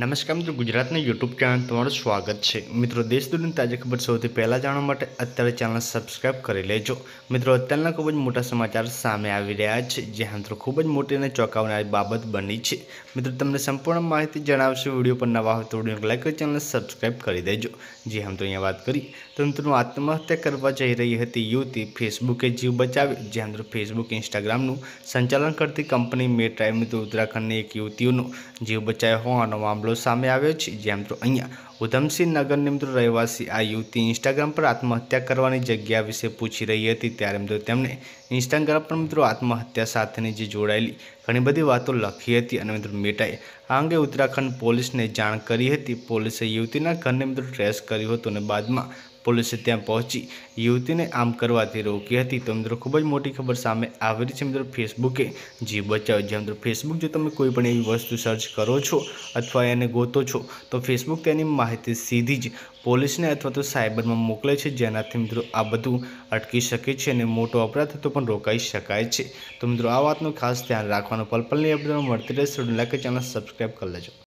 નમસ્કાર મિત્રો ગુજરાતના યુટ્યુબ ચેનલ તમારું સ્વાગત છે મિત્રો દેશ દુનિયાની તાજી ખબર સૌથી પહેલાં જાણવા માટે અત્યારે ચેનલ સબસ્ક્રાઈબ કરી લેજો મિત્રો અત્યારના ખૂબ જ મોટા સમાચાર સામે આવી રહ્યા છે જે મિત્રો ખૂબ જ મોટી અને ચોંકાવનારી બાબત બની છે મિત્રો તમને સંપૂર્ણ માહિતી જણાવશે વિડીયો પર નવા હોય તો વિડીયો લાઈક કરી ચેનલ સબસ્ક્રાઇબ કરી દેજો જે હમ તો અહીંયા વાત કરી તો મિત્રો આત્મહત્યા કરવા જઈ રહી હતી યુવતી ફેસબુકે જીવ બચાવ્યો જે મિત્રો ફેસબુક ઇન્સ્ટાગ્રામનું સંચાલન કરતી કંપની મેટાએ મિત્રો ઉત્તરાખંડની એક યુવતીઓનો જીવ બચાવ્યો હોવાનો મામલો મામલો સામે આવ્યો છે જ્યાં મિત્રો અહીંયા ઉધમસિંહ નગરની મિત્રો રહેવાસી આ યુવતી ઇન્સ્ટાગ્રામ પર આત્મહત્યા કરવાની જગ્યા વિશે પૂછી રહી હતી ત્યારે મિત્રો તેમણે ઇન્સ્ટાગ્રામ પર મિત્રો આત્મહત્યા સાથેની જે જોડાયેલી ઘણી બધી વાતો લખી હતી અને મિત્રો મેટાએ આ અંગે ઉત્તરાખંડ પોલીસને જાણ કરી હતી પોલીસે યુવતીના ઘરને મિત્રો ટ્રેસ કર્યું હતું અને બાદમાં પોલીસે ત્યાં પહોંચી યુવતીને આમ કરવાથી રોકી હતી તો મિત્રો ખૂબ જ મોટી ખબર સામે આવી રહી છે મિત્રો ફેસબુકે જે બચાવ જે મિત્રો ફેસબુક જો તમે કોઈ પણ એવી વસ્તુ સર્ચ કરો છો અથવા એને ગોતો છો તો ફેસબુક તેની માહિતી સીધી જ પોલીસને અથવા તો સાયબરમાં મોકલે છે જેનાથી મિત્રો આ બધું અટકી શકે છે અને મોટો અપરાધ હતો પણ રોકાઈ શકાય છે તો મિત્રો આ વાતનું ખાસ ધ્યાન રાખવાનું પલપલની અપડેટમાં મળતી રહેશે લાઈક ચેનલ સબસ્ક્રાઈબ કરી લેજો